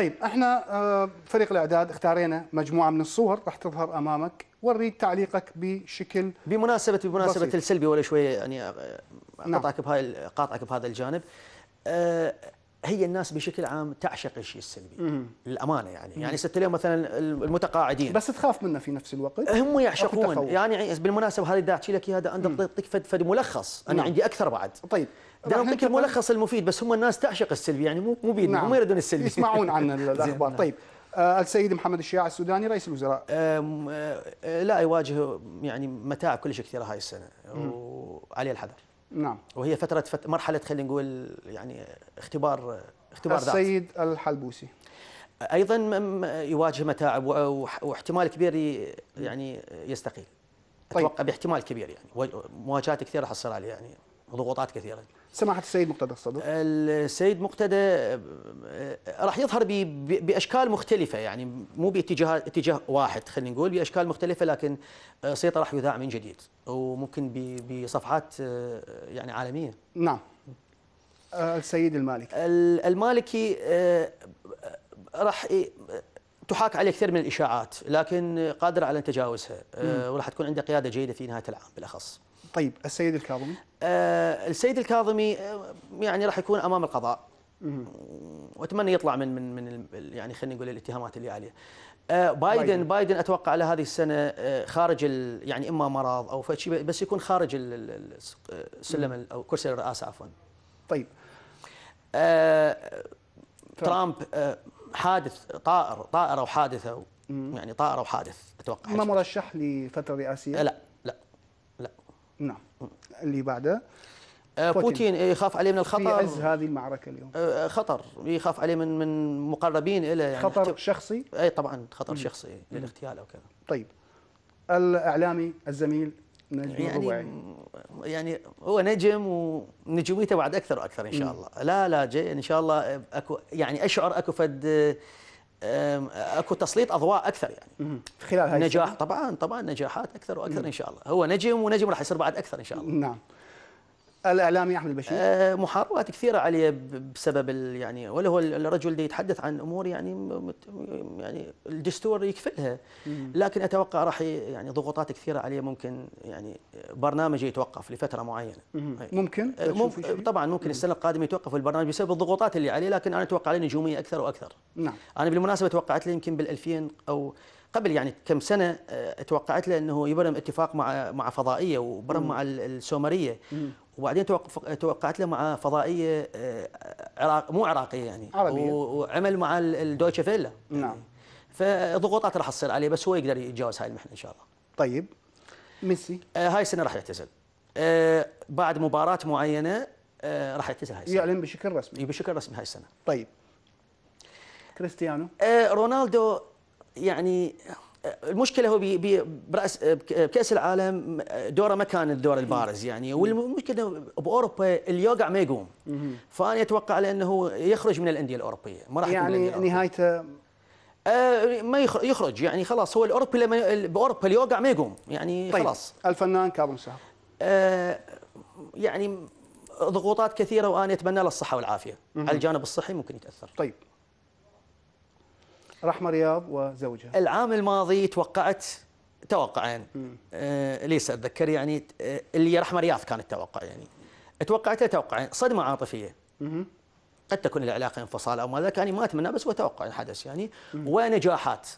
طيب احنا آه، فريق الاعداد اختارينا مجموعه من الصور راح تظهر امامك وريد تعليقك بشكل بمناسبه بمناسبه بسيط. السلبي ولا شويه يعني اقاطعك آه، نعم. بهاي قاطعك بهذا الجانب آه، هي الناس بشكل عام تعشق الشيء السلبي للامانه يعني يعني ست اليوم مثلا المتقاعدين بس تخاف منه في نفس الوقت هم يعشقون يعني بالمناسبه هذه دا احكي لك هذا انا اعطيك فد فد ملخص انا نعم. عندي اكثر بعد طيب ده اعطيك الملخص المفيد بس هم الناس تعشق السلبي يعني مو مو بيدنا نعم. هم يردون السلبي يسمعون عن الاخبار نعم. طيب آه، السيد محمد الشياع السوداني رئيس الوزراء آه، لا يواجه يعني متاعب كلش كثيره هاي السنه وعليه الحذر نعم وهي فترة فت... مرحلة خلينا نقول يعني اختبار اختبار السيد الحلبوسي ايضا يواجه متاعب واحتمال كبير يعني يستقيل طيب. اتوقع باحتمال كبير يعني مواجهات كثيره حصل عليه يعني ضغوطات كثيره سماحه السيد مقتدى الصدر السيد مقتدى آه، راح يظهر باشكال مختلفه يعني مو باتجاه اتجاه واحد خلينا نقول باشكال مختلفه لكن آه، صيته راح يذاع من جديد وممكن بصفحات آه، يعني عالميه نعم آه، السيد المالكي المالكي آه، راح إيه، تحاك عليه كثير من الاشاعات لكن قادر على تجاوزها وراح تكون عنده قياده جيده في نهايه العام بالاخص طيب السيد الكاظمي السيد الكاظمي يعني راح يكون امام القضاء واتمنى يطلع من من من يعني خلينا نقول الاتهامات اللي عليه آه، بايدن بايدن, اتوقع على هذه السنه آه، خارج يعني اما مرض او شيء بس يكون خارج السلم او كرسي الرئاسه عفوا طيب آه، ترامب حادث طائر طائره وحادثه يعني طائره وحادث اتوقع ما مرشح لفتره رئاسيه؟ لا لا لا نعم اللي بعده آه، بوتين إيه، يخاف عليه من الخطر في عز هذه المعركة اليوم آه، آه، خطر يخاف عليه من من مقربين إلى يعني خطر شخصي أي طبعا خطر مم. شخصي للاغتيال أو كذا طيب الإعلامي الزميل نجم يعني الربعي. يعني هو نجم ونجوميته بعد اكثر واكثر ان شاء الله مم. لا لا جي ان شاء الله اكو يعني اشعر اكو فد اكو تسليط اضواء اكثر يعني مم. خلال هاي نجاح طبعا طبعا نجاحات اكثر واكثر مم. ان شاء الله هو نجم ونجم راح يصير بعد اكثر ان شاء الله نعم الاعلامي احمد البشير آه، محاربات كثيره عليه بسبب يعني ولا هو الرجل دي يتحدث عن امور يعني يعني الدستور يكفلها لكن اتوقع راح يعني ضغوطات كثيره عليه ممكن يعني برنامجه يتوقف لفتره معينه ممكن آه، ممكن طبعا ممكن السنه القادمه يتوقف البرنامج بسبب الضغوطات اللي عليه لكن انا اتوقع عليه نجوميه اكثر واكثر نعم انا بالمناسبه توقعت له يمكن بال2000 او قبل يعني كم سنه آه، توقعت له انه يبرم اتفاق مع مع فضائيه وبرم مع السومريه وبعدين توقعت له مع فضائيه آه، عراق مو عراقيه يعني عربية. وعمل مع الدويتشه فيلا نعم فضغوطات راح تصير عليه بس هو يقدر يتجاوز هاي المحنه ان شاء الله طيب ميسي آه هاي السنه راح يعتزل آه بعد مباراه معينه آه راح يعتزل هاي السنه يعلن بشكل رسمي إيه، بشكل رسمي هاي السنه طيب كريستيانو آه رونالدو يعني المشكله هو براس بكاس العالم دوره ما كان الدور البارز يعني والمشكله باوروبا اللي يوقع ما يقوم فانا اتوقع لانه يخرج من الانديه الاوروبيه ما راح يعني نهايته آه، ما يخرج يعني خلاص هو الاوروبي لما باوروبا اللي يوقع ما يقوم يعني طيب. خلاص طيب الفنان كاظم ساهر يعني ضغوطات كثيره وانا اتمنى له الصحه والعافيه على الجانب الصحي ممكن يتاثر طيب رحمه رياض وزوجها العام الماضي توقعت توقعا آه ليس اتذكر يعني آه، اللي رحمه رياض كانت توقع يعني توقعت توقعا صدمه عاطفيه قد تكون العلاقه انفصال او ما ذاك يعني ما اتمنى بس هو توقع حدث يعني مم. ونجاحات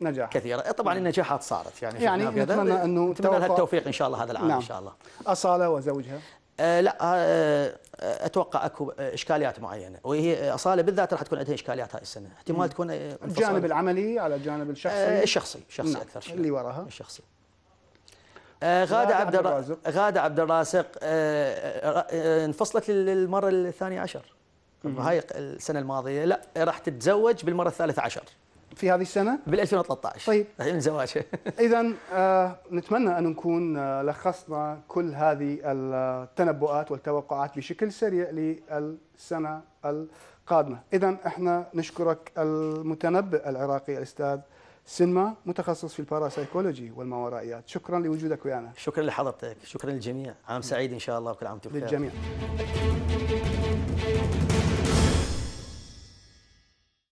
نجاح كثيره طبعا النجاحات صارت يعني يعني نتمنى انه نتمنى التوفيق ان شاء الله هذا العام نعم. ان شاء الله اصاله وزوجها آه، لا آه، آه، اتوقع اكو اشكاليات معينه وهي اصاله بالذات راح تكون عندها اشكاليات هاي السنه احتمال تكون الجانب العملي على الجانب الشخصي الشخصي شخصي نعم، اكثر شيء اللي وراها الشخصي غادة عبد الرازق غادة عبد الرازق انفصلت للمره الثانيه عشر هاي السنه الماضيه لا راح تتزوج بالمره الثالثه عشر في هذه السنه بال 2013 طيب الحين زواجه اذا آه نتمنى ان نكون آه لخصنا كل هذه التنبؤات والتوقعات بشكل سريع للسنه القادمه اذا احنا نشكرك المتنبئ العراقي الاستاذ سينما متخصص في الباراسايكولوجي والماورائيات شكرا لوجودك ويانا شكرا لحضرتك شكرا للجميع عام سعيد ان شاء الله وكل عام وانتم بخير للجميع